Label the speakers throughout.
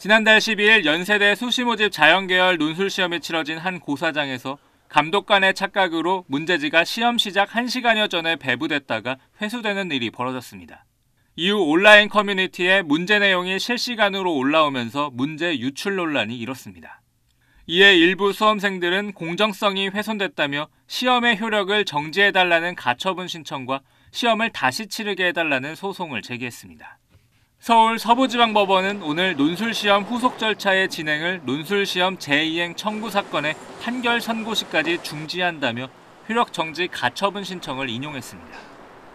Speaker 1: 지난달 12일 연세대 수시모집 자연계열 논술시험이 치러진 한 고사장에서 감독 간의 착각으로 문제지가 시험 시작 1시간여 전에 배부됐다가 회수되는 일이 벌어졌습니다. 이후 온라인 커뮤니티에 문제 내용이 실시간으로 올라오면서 문제 유출 논란이 일었습니다. 이에 일부 수험생들은 공정성이 훼손됐다며 시험의 효력을 정지해달라는 가처분 신청과 시험을 다시 치르게 해달라는 소송을 제기했습니다. 서울 서부지방법원은 오늘 논술시험 후속 절차의 진행을 논술시험 재이행 청구 사건의 판결 선고시까지 중지한다며 효력정지 가처분 신청을 인용했습니다.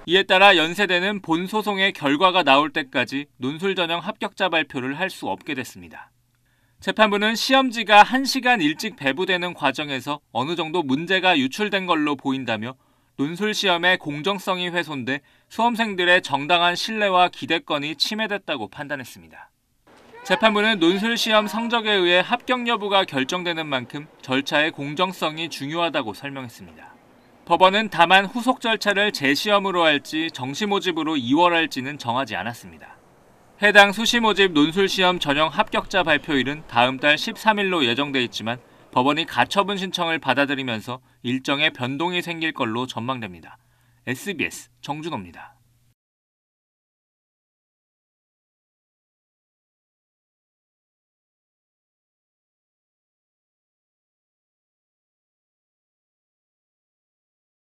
Speaker 1: 이에 따라 연세대는 본 소송의 결과가 나올 때까지 논술 전형 합격자 발표를 할 수 없게 됐습니다. 재판부는 시험지가 1시간 일찍 배부되는 과정에서 어느 정도 문제가 유출된 걸로 보인다며 논술 시험의 공정성이 훼손돼 수험생들의 정당한 신뢰와 기대권이 침해됐다고 판단했습니다. 재판부는 논술 시험 성적에 의해 합격 여부가 결정되는 만큼 절차의 공정성이 중요하다고 설명했습니다. 법원은 다만 후속 절차를 재시험으로 할지 정시 모집으로 2월 할지는 정하지 않았습니다. 해당 수시 모집 논술 시험 전형 합격자 발표일은 다음 달 13일로 예정돼 있지만 법원이 가처분 신청을 받아들이면서 일정에 변동이 생길 걸로 전망됩니다. SBS 정준호입니다.